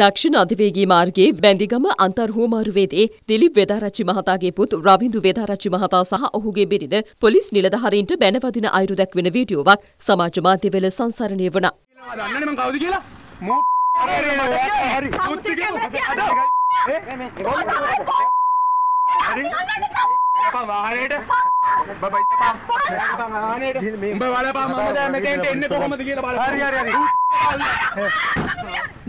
දක්ෂිණ අධිවේගී මාර්ගයේ බැඳිගම අන්තර්හෝමාරුවේදී දිලිප් වෙදාරච්චි මහතාගේ පුත් රවින්දු වෙදාරච්චි මහතා සහ ඔහුගේ බිරිඳ පොලිස් නිලධාරීන්ට බැනවදින අයුරු දැක්වෙන වීඩියෝවක් සමාජ මාධ්‍යවල සංසරණය වුණා. බබයි පම් පම් ආනේ උඹ වලපම් මම දැන් මෙතෙන්ට එන්නේ කොහොමද කියලා බලන්න. හරි හරි හරි.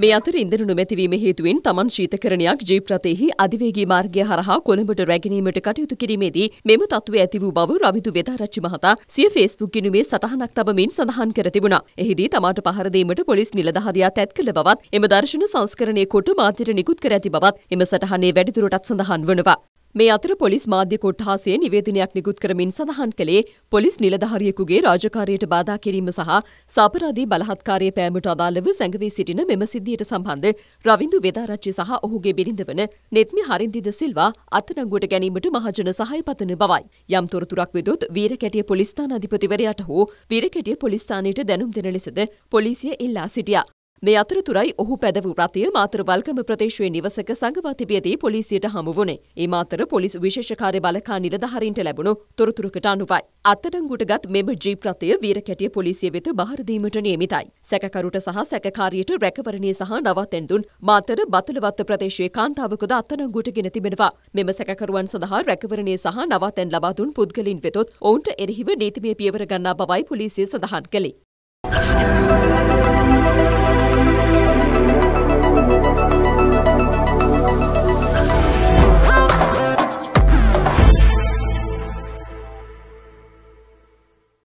මේ අතර ඉන්ධන නොමැතිවීම හේතුවෙන් තමන් ශීතකරණයක් ජීප් රථයෙහි අධිවේගී මාර්ගය හරහා කොළඹට රැගෙනීමට කටයුතු කිරීමේදී මෙම තත්ත්වය ඇති වූ බව රවිදු වෙදාරච්චි මහතා සිය ෆේස්බුක් ගිණුමේ සටහනක් තබමින් සඳහන් කර තිබුණා. එහිදී තමාට පහර දීමට පොලිස් නිලධාරියා තැත් කළ බවත් එම දර්ශන සංස්කරණය කොට මාධ්‍යට නිකුත් කර ඇති බවත් එම සටහනේ වැඩිදුරටත් සඳහන් වනවා. මේ අතර පොලිස් මාධ්‍ය කොට්ටාසය නිවේදනයක් නිකුත් කරමින් සඳහන් කළේ පොලිස් නිලධාරියෙකුගේ රාජකාරියට බාධා කිරීම සහ සාපරාධී බලහත්කාරය පෑමට අදාළව සැඟවී සිටින මෙම සිද්ධියට සම්බන්ධ රවින්දු වේදාරච්චි සහ ඔහුගේ බිරිඳවන නෙත්මි හරින්දිද සිල්වා අත්අඩංගුවට ගැනීමට මහජන සහය පතන බවයි. යම් තොරතුරක් වෙදොත් වීරකැටිය පොලිස්ථාන අධිපතිවරයාට හෝ වීරකැටිය පොලිස්ථානයට දැනුම් දෙන ලෙසද පොලිසිය ඉල්ලා සිටියා. මේ අතරතුරයි ඔහු පැදවූ රථය මාතර වල්කම ප්‍රදේශයේ නිවසක සංගවා තිබියදී පොලිසියට හමු වුණේ. ඒ මාතර පොලිස් විශේෂ කාර්ය බලකා නිලධාරීන්ට ලැබුණු තොරතුරකට අනුවයි. අත්අඩංගුවටගත් මෙම ජීප් රථය වීරකැටිය පොලිසිය වෙත බහර දීමට නියමිතයි. සැකකරුට සහ සැකකාරියට රැකවරණය සහ නවතැන්දුන් මාතර බතලවත්ත ප්‍රදේශයේ කාන්තාවකද අත්අඩංගුවට ගෙන තිබෙනවා. මෙම සැකකරුවන් සඳහා රැකවරණය සහ නවතැන් ලබා දුන් පුද්ගලින් වෙතොත් ඔවුන්ට එරෙහිව නීතිමය පියවර ගන්නා බවයි පොලිසිය සඳහන් කළේ.